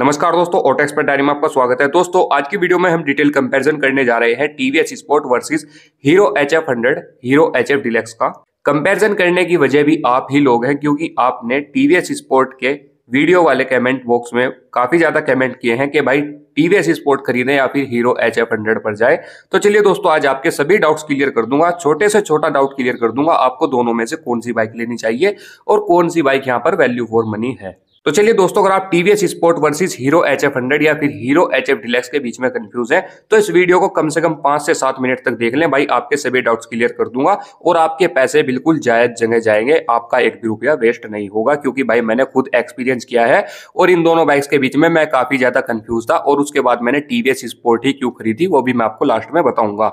नमस्कार दोस्तों auto expert diary में आपका स्वागत है दोस्तों आज की वीडियो में हम डिटेल कंपैरिजन करने जा रहे हैं TVS sport versus Hero H F hundred Hero H F deluxe का कंपैरिजन करने की वजह भी आप ही लोग हैं क्योंकि आपने टीवीएस स्पोर्ट के वीडियो वाले कमेंट बॉक्स में काफी ज्यादा कमेंट किए हैं कि भाई टीवीएस स्पोर्ट खरीदे या फिर हीरो एच एफ हंड्रेड पर जाए तो चलिए दोस्तों आज आपके सभी डाउट्स क्लियर कर दूंगा छोटे से छोटा डाउट क्लियर कर दूंगा आपको दोनों में से कौन सी बाइक लेनी चाहिए और कौन सी बाइक यहाँ पर वैल्यू फॉर मनी है तो चलिए दोस्तों अगर आप TVS sport versus Hero H F hundred या फिर हीरो एच एफ डिलेक्स के बीच में कंफ्यूज हैं तो इस वीडियो को कम से कम पांच से सात मिनट तक देख लें भाई आपके सभी डाउट्स क्लियर कर दूंगा और आपके पैसे बिल्कुल जायज जगह जाएंगे आपका एक भी रुपया वेस्ट नहीं होगा क्योंकि भाई मैंने खुद एक्सपीरियंस किया है और इन दोनों बाइक्स के बीच में मैं काफी ज्यादा कंफ्यूज था और उसके बाद मैंने टीवीएस स्पोर्ट ही क्यों खरीदी वो भी मैं आपको लास्ट में बताऊंगा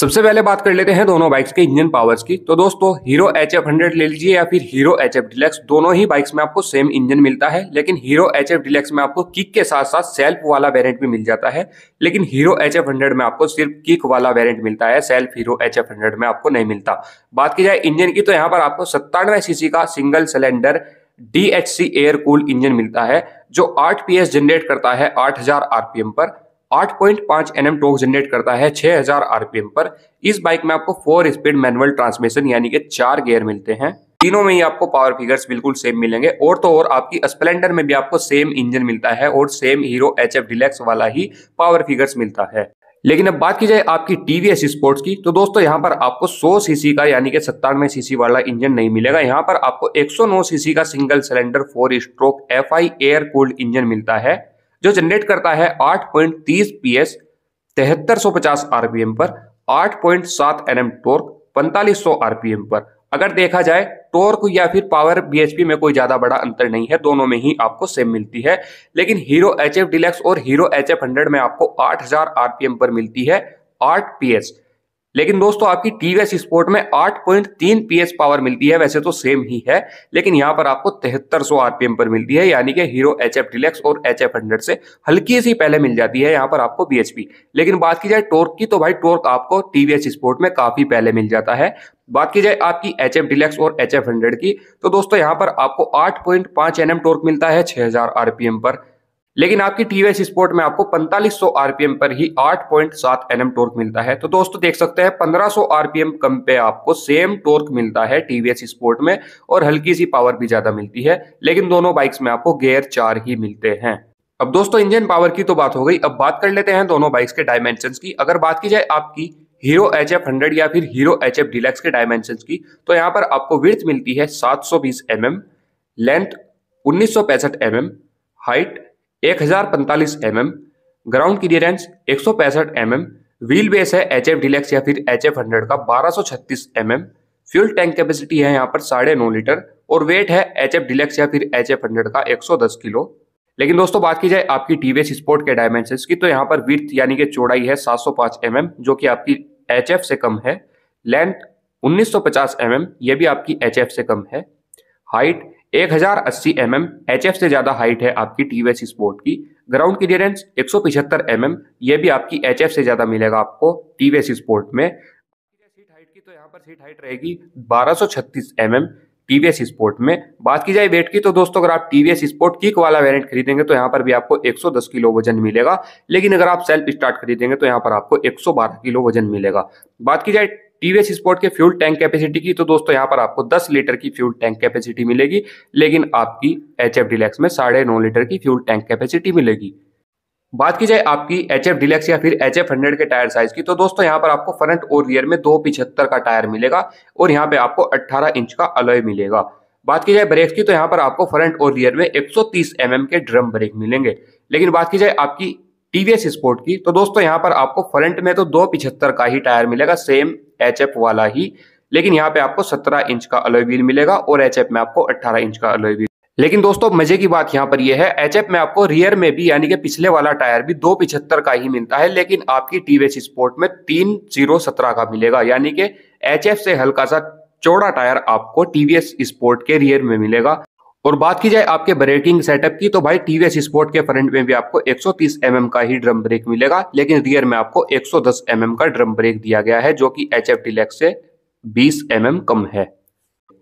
सबसे पहले बात कर लेते हैं दोनों बाइक्स के इंजन पावर्स की तो दोस्तों हीरो एच एफ हंड्रेड ले लीजिए या फिर हीरो एच एफ डिलेक्स दोनों ही बाइक्स में आपको सेम इंजन मिलता है लेकिन हीरो एच एफ डिलेक्स में आपको किक के साथ साथ सेल्फ वाला वेरिएंट भी मिल जाता है लेकिन हीरो एच एफ हंड्रेड में आपको सिर्फ किक वाला वेरियंट मिलता है self Hero H F hundred में आपको नहीं मिलता बात की जाए इंजन की तो यहाँ पर आपको सत्तानवे सीसी का single cylinder D H C air cool engine मिलता है जो आठ पी एस जनरेट करता है आठ हजार आरपीएम पर 8.5 एनएम टोक जनरेट करता है 6000 आरपीएम पर इस बाइक में आपको फोर स्पीड मैनुअल ट्रांसमिशन यानी कि चार गियर मिलते हैं तीनों में ही आपको पावर फिगर्स बिल्कुल सेम मिलेंगे और तो और आपकी स्प्लेंडर में भी आपको सेम इंजन मिलता है और same Hero H F deluxe वाला ही पावर फिगर्स मिलता है लेकिन अब बात की जाए आपकी टीवीएस स्पोर्ट्स की तो दोस्तों यहाँ पर आपको 100 सीसी का यानी कि सत्तानवे सीसी वाला इंजन नहीं मिलेगा यहाँ पर आपको 109 सीसी का single cylinder four stroke F I air cooled engine मिलता है जो जनरेट करता है 8.30 पीएस पचास आरपीएम पर 8.7 टोर्क टॉर्क सौ आरपीएम पर अगर देखा जाए टॉर्क या फिर पावर बीएचपी में कोई ज्यादा बड़ा अंतर नहीं है दोनों में ही आपको सेम मिलती है लेकिन हीरो एच एफ डिलेक्स और हीरो एच एफ हंड्रेड में आपको हजार आरपीएम पर मिलती है पी एस लेकिन दोस्तों आपकी टीवीएस स्पोर्ट में 8.3 पॉइंट पावर मिलती है वैसे तो सेम ही है लेकिन यहाँ पर आपको तिहत्तर सौ आरपीएम पर मिलती है यानी कि हीरो एच एफ डिलेक्स और एच एफ हंड्रेड से हल्की सी पहले मिल जाती है यहाँ पर आपको बीएचपी लेकिन बात की जाए टोर्क की तो भाई टोर्क आपको टीवीएस स्पोर्ट में काफी पहले मिल जाता है बात की जाए आपकी एच एफ डिलेक्स और एच एफ हंड्रेड की तो दोस्तों यहाँ पर आपको आठ पॉइंट पांच एन एम टोर्क मिलता है छह हजार आरपीएम पर लेकिन आपकी टीवीएस स्पोर्ट में आपको 4500 आरपीएम पर ही 8.7 एनएम टोर्क मिलता है तो दोस्तों देख सकते हैं 1500 आरपीएम कम पे आपको सेम टोर्क मिलता है टीवीएस स्पोर्ट में और हल्की सी पावर भी ज्यादा मिलती है लेकिन दोनों बाइक्स में आपको गेयर चार ही मिलते हैं अब दोस्तों इंजन पावर की तो बात हो गई अब बात कर लेते हैं दोनों बाइक्स के डायमेंशन की अगर बात की जाए आपकी हीरो एच एफ हंड्रेड या फिर हीरो एच एफ के डायमेंशन की तो यहाँ पर आपको विर्थ मिलती है सात सौ एम लेंथ उन्नीस सौ एम हाइट एक हज़ार पैंतालीस एम एम ग्राउंड क्लियरेंस एक सौ पैंसठ एम एम व्हील बेस है एच एफ डिलेक्स या फिर एच एफ हंड्रेड का बारह सौ छत्तीस M M fuel tank capacity है यहाँ पर साढ़े नौ लीटर और वेट है एच एफ डिलेक्स या फिर एच एफ हंड्रेड का एक सौ दस किलो लेकिन दोस्तों बात की जाए आपकी टीवीएस स्पोर्ट के डायमेंशन की तो यहाँ पर विर्थ यानी कि चौड़ाई है 705 mm जो कि आपकी एच से कम है लेंथ 1950 सौ mm ये भी आपकी एच से कम है हाइट एक हजार अस्सी एम एम एच एफ से ज्यादा हाइट है आपकी टीवीएस स्पोर्ट की ग्राउंड क्लियरेंस एक सौ पिछहत्तर एम एम ये भी आपकी एच एफ से ज्यादा मिलेगा आपको टीवीएस स्पोर्ट में सीट हाइट की तो यहाँ पर सीट हाइट रहेगी बारह सौ छत्तीस एम एम टीवीएस स्पोर्ट में बात की जाए वेट की तो दोस्तों अगर आप टीवीएस स्पोर्ट किक वाला वेरियंट खरीदेंगे तो यहाँ पर भी आपको एक सौ दस किलो वजन मिलेगा लेकिन अगर आप सेल्फ स्टार्ट खरीदेंगे तो यहाँ पर आपको एक सौ बारह किलो वजन मिलेगा बात की जाए टीवीएस स्पोर्ट के फ्यूल टैंक कैपेसिटी की तो दोस्तों यहाँ पर आपको 10 लीटर की फ्यूल टैंक कैपेसिटी मिलेगी लेकिन आपकी एच एफ डिलेक्स में साढ़े नौ लीटर की फ्यूल टैंक कैपेसिटी मिलेगी बात की जाए आपकी एच एफ डिलेक्स या फिर एच एफ हंड्रेड के टायर साइज की तो दोस्तों यहाँ पर आपको फ्रंट और रियर में दो पिछहत्तर का टायर मिलेगा और यहाँ पे आपको अट्ठारह इंच का अलॉय मिलेगा बात की जाए ब्रेक्स की तो यहाँ पर आपको फ्रंट और रियर में 130 सौ mm के ड्रम ब्रेक मिलेंगे लेकिन बात की जाए आपकी टीवीएस स्पोर्ट की तो दोस्तों यहां पर आपको फ्रंट में तो दो पिछहत्तर का ही टायर मिलेगा सेम एच वाला ही लेकिन यहाँ पे आपको 17 इंच का अलॉय व्हील मिलेगा और एच में आपको 18 इंच का अलॉय व्हील लेकिन दोस्तों मजे की बात यहाँ पर यह है एच में आपको रियर में भी यानी कि पिछले वाला टायर भी दो पिछहत्तर का ही मिलता है लेकिन आपकी टीवीएस स्पोर्ट में तीन जीरो सत्रह का मिलेगा यानी कि एच से हल्का सा चौड़ा टायर आपको टीवीएस स्पोर्ट के रियर में मिलेगा और बात की जाए आपके ब्रेकिंग सेटअप की तो भाई टीवीएस स्पोर्ट के फ्रंट में भी आपको 130 एमएम का ही ड्रम ब्रेक मिलेगा लेकिन रियर में आपको 110 एमएम का ड्रम ब्रेक दिया गया है जो कि एच एफ से 20 एमएम कम है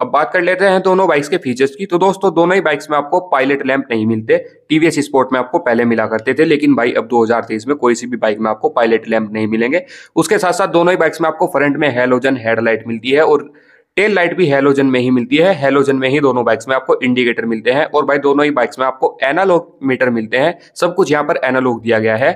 अब बात कर लेते हैं दोनों बाइक्स के फीचर्स की तो दोस्तों दोनों ही बाइक्स में आपको पायलट लैंप नहीं मिलते टीवीएस स्पोर्ट में आपको पहले मिला करते थे लेकिन भाई अब 2023 में कोई सी भी बाइक में आपको पायलट लैंप नहीं मिलेंगे उसके साथ साथ दोनों ही बाइक्स में आपको फ्रंट में हेलोजन हेडलाइट मिलती है और टेल लाइट भी हेलोजन में ही मिलती है हेलोजन में ही दोनों बाइक्स में आपको इंडिकेटर मिलते हैं और भाई दोनों ही बाइक्स में आपको एनालॉग मीटर मिलते हैं सब कुछ यहाँ पर एनालॉग दिया गया है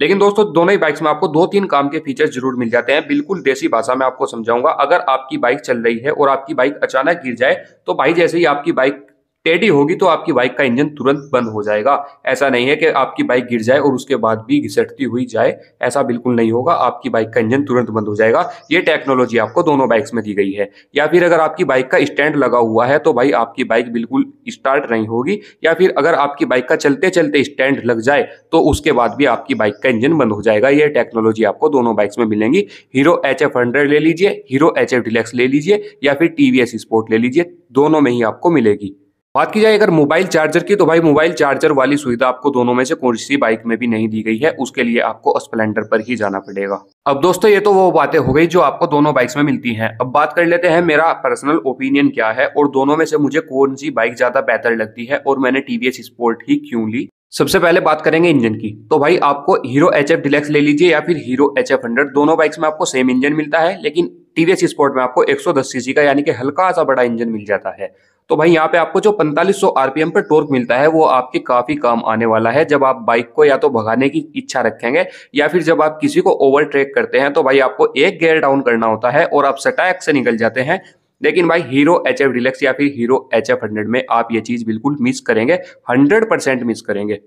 लेकिन दोस्तों दोनों ही बाइक्स में आपको दो तीन काम के फीचर्स जरूर मिल जाते हैं बिल्कुल देसी भाषा में आपको समझाऊंगा अगर आपकी बाइक चल रही है और आपकी बाइक अचानक गिर जाए तो भाई जैसे ही आपकी बाइक टेढ़ी होगी तो आपकी बाइक का इंजन तुरंत बंद हो जाएगा ऐसा नहीं है कि आपकी बाइक गिर जाए और उसके बाद भी घिसटती हुई जाए ऐसा बिल्कुल नहीं होगा आपकी बाइक का इंजन तुरंत बंद हो जाएगा ये टेक्नोलॉजी आपको दोनों बाइक्स में दी गई है या फिर अगर आपकी बाइक का स्टैंड लगा हुआ है तो भाई आपकी बाइक बिल्कुल स्टार्ट नहीं होगी या फिर अगर आपकी बाइक का चलते चलते स्टैंड लग जाए तो उसके बाद भी आपकी बाइक का इंजन बंद हो जाएगा ये टेक्नोलॉजी आपको दोनों बाइक्स में मिलेंगी हीरो एच एफ हंड्रेड ले लीजिए हीरो एच एफ डिलेक्स ले लीजिए या फिर टी वी एस स्पोर्ट ले लीजिए दोनों में ही आपको मिलेगी बात की जाए अगर मोबाइल चार्जर की तो भाई मोबाइल चार्जर वाली सुविधा आपको दोनों में से कौन सी बाइक में भी नहीं दी गई है उसके लिए आपको स्प्लेंडर पर ही जाना पड़ेगा अब दोस्तों ये तो वो बातें हो गई जो आपको दोनों बाइक्स में मिलती हैं अब बात कर लेते हैं मेरा पर्सनल ओपिनियन क्या है और दोनों में से मुझे कौन सी बाइक ज्यादा बेहतर लगती है और मैंने टीवीएस स्पोर्ट ही क्यों ली सबसे पहले बात करेंगे इंजन की तो भाई आपको हीरो एच एफ डिलेक्स ले लीजिए या फिर हीरो एच एफ हंड्रेड दोनों बाइक्स में आपको सेम इंजन मिलता है लेकिन टीवीएस स्पोर्ट में आपको 110 सीसी का यानी कि हल्का सा बड़ा इंजन मिल जाता है तो भाई यहाँ पे आपको जो 4500 आरपीएम पर टॉर्क मिलता है वो आपके काफी काम आने वाला है जब आप बाइक को या तो भगाने की इच्छा रखेंगे या फिर जब आप किसी को ट्रेक करते हैं तो भाई आपको एक गेयर डाउन करना होता है और आप सटैक से निकल जाते हैं लेकिन भाई हीरो एच एफ डिलेक्स या फिर हीरो एच एफ हंड्रेड में आप ये चीज बिल्कुल मिस करेंगे हंड्रेड परसेंट मिस करेंगे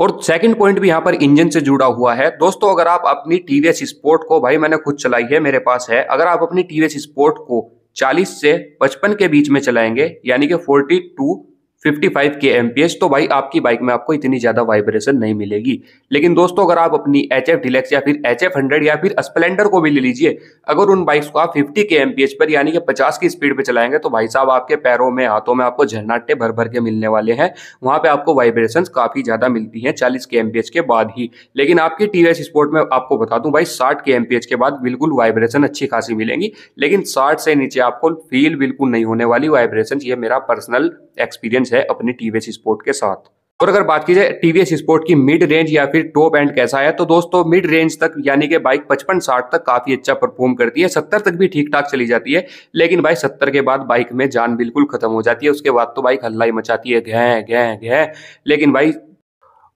और सेकंड पॉइंट भी यहाँ पर इंजन से जुड़ा हुआ है दोस्तों अगर आप अपनी टीवीएस स्पोर्ट को भाई मैंने खुद चलाई है मेरे पास है अगर आप अपनी टीवीएस स्पोर्ट को 40 से 55 के बीच में चलाएंगे यानी कि 42 55 के एम तो भाई आपकी बाइक में आपको इतनी ज़्यादा वाइब्रेशन नहीं मिलेगी लेकिन दोस्तों अगर आप अपनी एच एफ डिलेक्स या फिर एच एफ हंड्रेड या फिर स्प्लेंडर को भी ले लीजिए अगर उन बाइक्स को आप 50 के एम पर यानी कि 50 की स्पीड पर चलाएंगे तो भाई साहब आपके पैरों में हाथों में आपको झरनाटे भर भर के मिलने वाले हैं वहाँ पर आपको वाइब्रेशन काफ़ी ज़्यादा मिलती है चालीस के एम के बाद ही लेकिन आपकी टी एस स्पोर्ट में आपको बता दूं भाई साठ के एम के बाद बिल्कुल वाइब्रेशन अच्छी खासी मिलेंगी लेकिन साठ से नीचे आपको फील बिल्कुल नहीं होने वाली वाइब्रेशन ये मेरा पर्सनल एक्सपीरियंस रेंज है अपनी टीवीएस स्पोर्ट के साथ और अगर बात की जाए टीवीएस स्पोर्ट की मिड रेंज या फिर टॉप एंड कैसा है तो दोस्तों मिड रेंज तक यानी कि बाइक 55 साठ तक काफी अच्छा परफॉर्म करती है 70 तक भी ठीक ठाक चली जाती है लेकिन भाई 70 के बाद बाइक में जान बिल्कुल खत्म हो जाती है उसके बाद तो बाइक हल्लाई मचाती है घे घे घे लेकिन भाई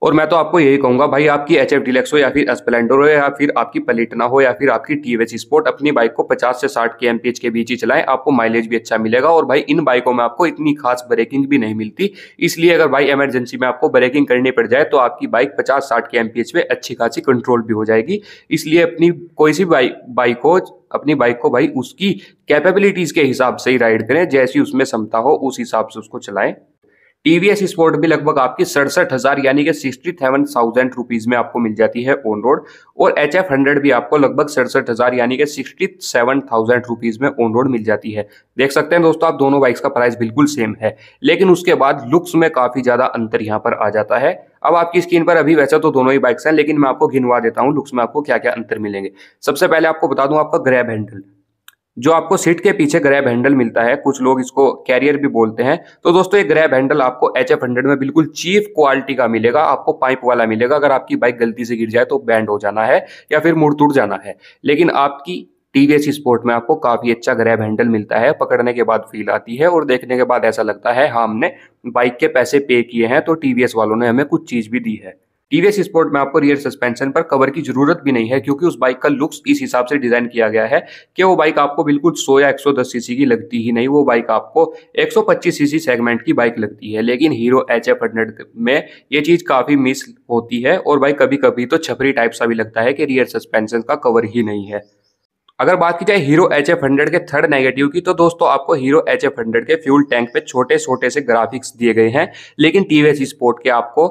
और मैं तो आपको यही कहूंगा भाई आपकी एच एफ डिलेक्स हो या फिर स्पलेंडर हो या फिर आपकी पलिटना हो या फिर आपकी टी एच स्पोर्ट अपनी बाइक को 50 से 60 के एम के बीच ही चलाएं आपको माइलेज भी अच्छा मिलेगा और भाई इन बाइकों में आपको इतनी खास ब्रेकिंग भी नहीं मिलती इसलिए अगर भाई इमरजेंसी में आपको ब्रेकिंग करनी पड़ जाए तो आपकी बाइक पचास साठ के एम में अच्छी खासी कंट्रोल भी हो जाएगी इसलिए अपनी कोई सी बाइक हो अपनी बाइक को भाई उसकी कैपेबिलिटीज के हिसाब से ही राइड करें जैसी उसमें क्षमता हो उस हिसाब से उसको चलाएं टीवीएस e स्पोर्ट भी लगभग आपकी सड़सठ हजार यानी कि सिक्सटी सेवन थाउजेंड रुपीज में आपको मिल जाती है ऑन रोड और एच एफ हंड्रेड भी आपको लगभग सड़सठ हजार यानी कि सिक्सटी सेवन थाउजेंड रुपीज में ऑन रोड मिल जाती है देख सकते हैं दोस्तों आप दोनों बाइक्स का प्राइस बिल्कुल सेम है लेकिन उसके बाद लुक्स में काफी ज्यादा अंतर यहाँ पर आ जाता है अब आपकी स्क्रीन पर अभी वैसे तो दोनों ही बाइक्स हैं लेकिन मैं आपको गिनवा देता हूँ लुक्स में आपको क्या क्या अंतर मिलेंगे सबसे पहले आपको बता दूं आपका ग्रैब हैंडल जो आपको सीट के पीछे ग्रैब हैंडल मिलता है कुछ लोग इसको कैरियर भी बोलते हैं तो दोस्तों ये ग्रैब हैंडल आपको एच एफ हंड्रेड में बिल्कुल चीफ क्वालिटी का मिलेगा आपको पाइप वाला मिलेगा अगर आपकी बाइक गलती से गिर जाए तो बैंड हो जाना है या फिर मुड़ तुड़ जाना है लेकिन आपकी टीवीएस स्पोर्ट में आपको काफ़ी अच्छा ग्रैब हैंडल मिलता है पकड़ने के बाद फील आती है और देखने के बाद ऐसा लगता है हाँ हमने बाइक के पैसे पे किए हैं तो टीवीएस वालों ने हमें कुछ चीज़ भी दी है टीवीएस e स्पोर्ट में आपको रियर सस्पेंशन पर कवर की जरूरत भी नहीं है क्योंकि उस बाइक का लुक्स इस हिसाब से डिजाइन किया गया है कि वो बाइक आपको बिल्कुल 100 या 110 सीसी की लगती ही नहीं वो बाइक आपको 125 सीसी सेगमेंट की बाइक लगती है लेकिन हीरो एच एफ में ये चीज काफी मिस होती है और बाइक कभी कभी तो छपरी टाइप सा भी लगता है कि रियर सस्पेंशन का कवर ही नहीं है अगर बात की जाए हीरो एच एफ हंड्रेड के थर्ड नेगेटिव की तो दोस्तों आपको हीरो एच एफ हंड्रेड के फ्यूल टैंक पे छोटे छोटे से ग्राफिक्स दिए गए हैं लेकिन टीवीएस स्पोर्ट के आपको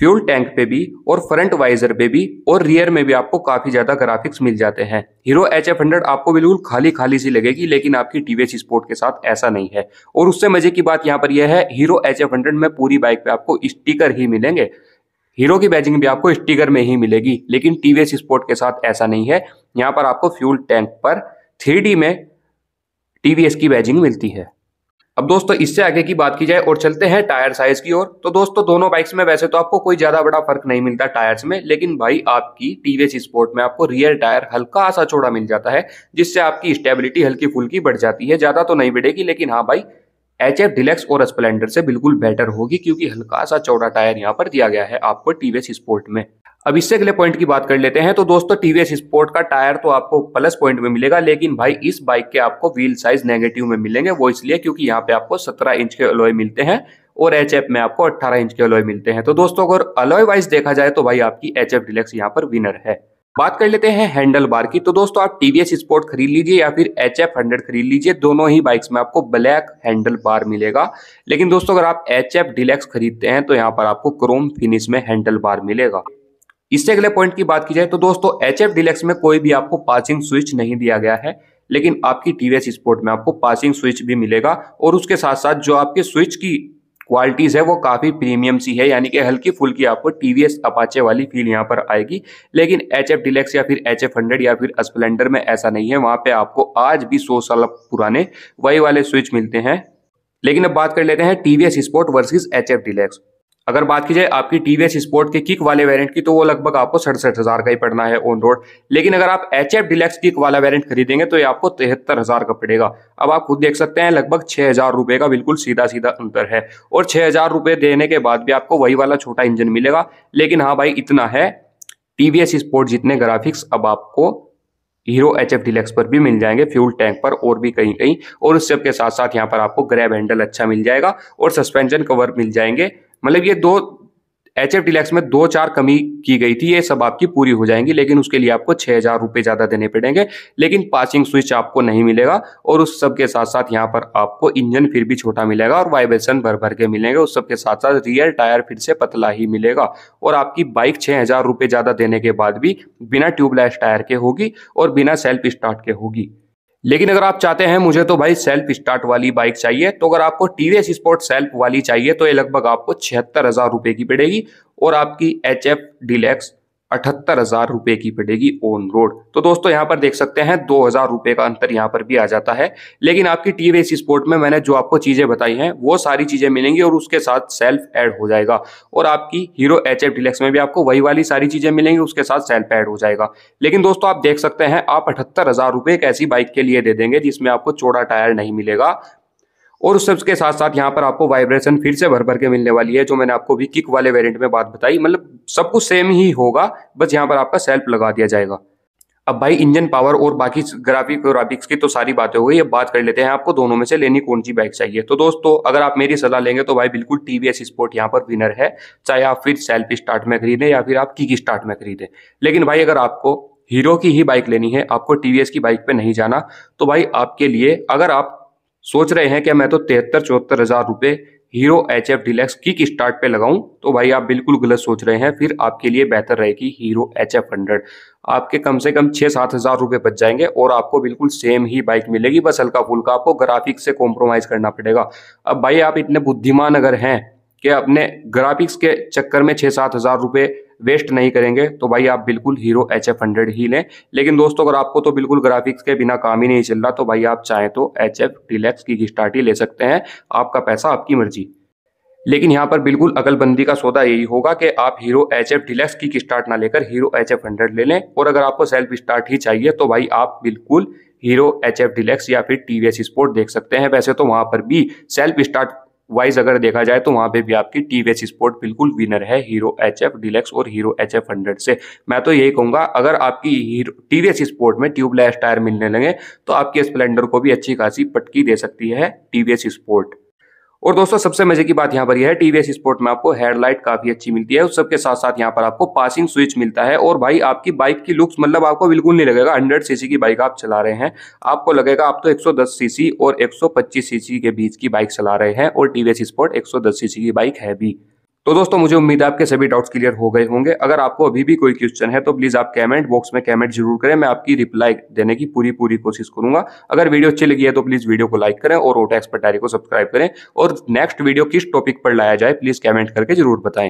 फ्यूल टैंक पे भी और फ्रंट वाइजर पे भी और रियर में भी आपको काफी ज्यादा ग्राफिक्स मिल जाते हैं हीरो एच एफ हंड्रेड आपको बिल्कुल खाली खाली सी लगेगी लेकिन आपकी टीवीएस स्पोर्ट के साथ ऐसा नहीं है और उससे मजे की बात यहाँ पर यह है हीरो एच एफ हंड्रेड में पूरी बाइक पे आपको स्टिकर ही मिलेंगे हीरो की बैजिंग भी आपको स्टिकर में ही मिलेगी लेकिन टीवीएस स्पोर्ट के साथ ऐसा नहीं है यहाँ पर आपको फ्यूल टैंक पर थ्री में टीवीएस की बैजिंग मिलती है अब दोस्तों इससे आगे की बात की जाए और चलते हैं टायर साइज की ओर तो दोस्तों दोनों बाइक्स में वैसे तो आपको कोई ज्यादा बड़ा फर्क नहीं मिलता टायर्स में लेकिन भाई आपकी टीवीएस स्पोर्ट में आपको रियर टायर हल्का सा चौड़ा मिल जाता है जिससे आपकी स्टेबिलिटी हल्की फुल्की बढ़ जाती है ज्यादा तो नहीं बढ़ेगी लेकिन हाँ भाई एच एफ डिलेक्स और स्प्लेंडर से बिल्कुल बेटर होगी क्योंकि हल्का सा चौड़ा टायर यहाँ पर दिया गया है आपको टीवीएस स्पोर्ट में अब इससे अगले पॉइंट की बात कर लेते हैं तो दोस्तों टीवीएस स्पोर्ट का टायर तो आपको प्लस पॉइंट में मिलेगा लेकिन भाई इस बाइक के आपको व्हील साइज नेगेटिव में मिलेंगे वो इसलिए क्योंकि यहाँ पे आपको 17 इंच के अलॉय मिलते हैं और एच में आपको 18 इंच के अलॉय मिलते हैं तो दोस्तों अगर अलॉय वाइज देखा जाए तो भाई आपकी एच एफ डिलेक्स यहाँ पर विनर है बात कर लेते हैं हैंडल बार की तो दोस्तों आप टीवीएस स्पोर्ट खरीद लीजिए या फिर एच एफ हंड्रेड खरीद लीजिए दोनों ही बाइक्स में आपको ब्लैक हैंडल बार मिलेगा लेकिन दोस्तों अगर आप एच एफ डिलेक्स खरीदते हैं तो यहाँ पर आपको क्रोम फिनिश में हैंडल बार मिलेगा इससे अगले पॉइंट की बात की जाए तो दोस्तों एच एफ डिलेक्स में कोई भी आपको पासिंग स्विच नहीं दिया गया है लेकिन आपकी टीवीएस स्पोर्ट में आपको पासिंग स्विच भी मिलेगा और उसके साथ साथ जो आपके स्विच की क्वालिटीज़ है वो काफ़ी प्रीमियम सी है यानी कि हल्की फुल्की आपको टी वी अपाचे वाली फील यहाँ पर आएगी लेकिन एच एफ डिलेक्स या फिर एच एफ हंड्रेड या फिर स्प्लेंडर में ऐसा नहीं है वहां पे आपको आज भी सौ साल पुराने वही वाले स्विच मिलते हैं लेकिन अब बात कर लेते हैं T V S sport versus H F deluxe अगर बात की जाए आपकी टी वी स्पोर्ट के किक वाले वेरियंट की तो वो लगभग आपको सड़सठ हज़ार का ही पड़ना है ऑन रोड लेकिन अगर आप एच एफ डिलेक्स किक वाला वेरियंट खरीदेंगे तो ये आपको तिहत्तर हज़ार का पड़ेगा अब आप खुद देख सकते हैं लगभग छह हज़ार रुपए का बिल्कुल सीधा सीधा अंतर है और छह हज़ार रुपए देने के बाद भी आपको वही वाला छोटा इंजन मिलेगा लेकिन हाँ भाई इतना है टी वी स्पोर्ट जितने ग्राफिक्स अब आपको हीरो एच एफ डिलेक्स पर भी मिल जाएंगे फ्यूल टैंक पर और भी कहीं कहीं और उस सब के साथ साथ यहाँ पर आपको ग्रैब हैंडल अच्छा मिल जाएगा और सस्पेंशन कवर मिल जाएंगे मतलब ये दो एच एफ डिलेक्स में दो चार कमी की गई थी ये सब आपकी पूरी हो जाएंगी लेकिन उसके लिए आपको छः हज़ार रुपये ज़्यादा देने पड़ेंगे लेकिन पासिंग स्विच आपको नहीं मिलेगा और उस सब के साथ साथ यहाँ पर आपको इंजन फिर भी छोटा मिलेगा और वाइब्रेशन भर भर के मिलेंगे उस सब के साथ साथ रियर टायर फिर से पतला ही मिलेगा और आपकी बाइक छः हज़ार रुपये ज़्यादा देने के बाद भी बिना ट्यूबलेस टायर के होगी और बिना सेल्फ स्टार्ट के होगी लेकिन अगर आप चाहते हैं मुझे तो भाई सेल्फ स्टार्ट वाली बाइक चाहिए तो अगर आपको टीवीएस स्पोर्ट सेल्फ वाली चाहिए तो ये लगभग आपको छिहत्तर हजार रुपए की पड़ेगी और आपकी एच एफ डिलेक्स अठहत्तर हजार रुपए की पड़ेगी ऑन रोड तो दोस्तों यहां पर देख सकते हैं दो हजार रुपए का अंतर यहां पर भी आ जाता है लेकिन आपकी टी वी स्पोर्ट में मैंने जो आपको चीजें बताई हैं वो सारी चीजें मिलेंगी और उसके साथ सेल्फ एड हो जाएगा और आपकी हीरो एच एफ डिलेक्स में भी आपको वही वाली सारी चीजें मिलेंगी उसके साथ सेल्फ एड हो जाएगा लेकिन दोस्तों आप देख सकते हैं आप अठहत्तर हजार रुपए एक ऐसी बाइक के लिए दे देंगे जिसमें आपको चौड़ा टायर नहीं मिलेगा और उस सबके साथ साथ यहाँ पर आपको वाइब्रेशन फिर से भर भर के मिलने वाली है जो मैंने आपको भी किक वाले वेरिएंट में बात बताई मतलब सब कुछ सेम ही होगा बस यहाँ पर आपका सेल्फ लगा दिया जाएगा अब भाई इंजन पावर और बाकी ग्राफिक ग्राफिक्स की तो सारी बातें हो गई अब बात कर लेते हैं आपको दोनों में से लेनी कौन सी बाइक चाहिए तो दोस्तों अगर आप मेरी सलाह लेंगे तो भाई बिल्कुल टी वी एस स्पोर्ट यहाँ पर विनर है चाहे आप फिर सेल्फ स्टार्ट में खरीदें या फिर आप किक स्टार्ट में खरीदें लेकिन भाई अगर आपको हीरो की ही बाइक लेनी है आपको टी वी एस की बाइक पे नहीं जाना तो भाई आपके लिए अगर आप सोच रहे हैं कि मैं तो तिहत्तर चौहत्तर हज़ार रुपये Hero H F deluxe kick start पे लगाऊं तो भाई आप बिल्कुल गलत सोच रहे हैं फिर आपके लिए बेहतर रहेगी हीरो एच एफ हंड्रेड आपके कम से कम छह सात हज़ार रुपए बच जाएंगे और आपको बिल्कुल सेम ही बाइक मिलेगी बस हल्का फुल्का आपको ग्राफिक से कॉम्प्रोमाइज़ करना पड़ेगा अब भाई आप इतने बुद्धिमान अगर हैं कि अपने ग्राफिक्स के चक्कर में छः सात हज़ार रुपये वेस्ट नहीं करेंगे तो भाई आप बिल्कुल हीरो एच एफ हंड्रेड ही लें लेकिन दोस्तों अगर आपको तो बिल्कुल ग्राफिक्स के बिना काम ही नहीं चल रहा तो भाई आप चाहें तो एच एफ डिलेक्स की स्टार्ट ही ले सकते हैं आपका पैसा आपकी मर्जी लेकिन यहाँ पर बिल्कुल अकलबंदी का सौदा यही होगा कि आप हीरो एच एफ डिलेक्स की स्टार्ट ना लेकर हीरो एच एफ हंड्रेड ले लें और अगर आपको सेल्फ स्टार्ट ही चाहिए तो भाई आप बिल्कुल हीरो एच एफ डिलेक्स या फिर टी वी एस स्पोर्ट देख सकते हैं वैसे तो वहाँ पर भी सेल्फ स्टार्ट वाइज अगर देखा जाए तो वहां पे भी आपकी टी वी स्पोर्ट बिल्कुल विनर है हीरो एच एफ डिलेक्स और हीरो एच एफ हंड्रेड से मैं तो यही कहूंगा अगर आपकी हीरो टी वी स्पोर्ट में ट्यूबलेस टायर मिलने लगे तो आपकी स्प्लेंडर को भी अच्छी खासी पटकी दे सकती है टी वी स्पोर्ट और दोस्तों सबसे मजे की बात यहाँ पर यह है टीवीएस स्पोर्ट में आपको हेडलाइट काफी अच्छी मिलती है उस सबके साथ साथ यहाँ पर आपको पासिंग स्विच मिलता है और भाई आपकी बाइक की लुक्स मतलब आपको बिल्कुल नहीं लगेगा 100 सीसी की बाइक आप चला रहे हैं आपको लगेगा आप तो 110 सीसी और 125 सीसी के बीच की बाइक चला रहे हैं और टीवीएस स्पोर्ट एक सीसी की बाइक है भी तो दोस्तों मुझे उम्मीद है आपके सभी डाउट्स क्लियर हो गए होंगे अगर आपको अभी भी कोई क्वेश्चन है तो प्लीज़ आप कमेंट बॉक्स में कमेंट जरूर करें मैं आपकी रिप्लाई देने की पूरी पूरी कोशिश करूंगा अगर वीडियो अच्छी लगी है तो प्लीज़ वीडियो को लाइक करें और ओटा एक्सपर्ट डायरी को सब्सक्राइब करें और नेक्स्ट वीडियो किस टॉपिक पर लाया जाए प्लीज़ कमेंट करके जरूर बताएं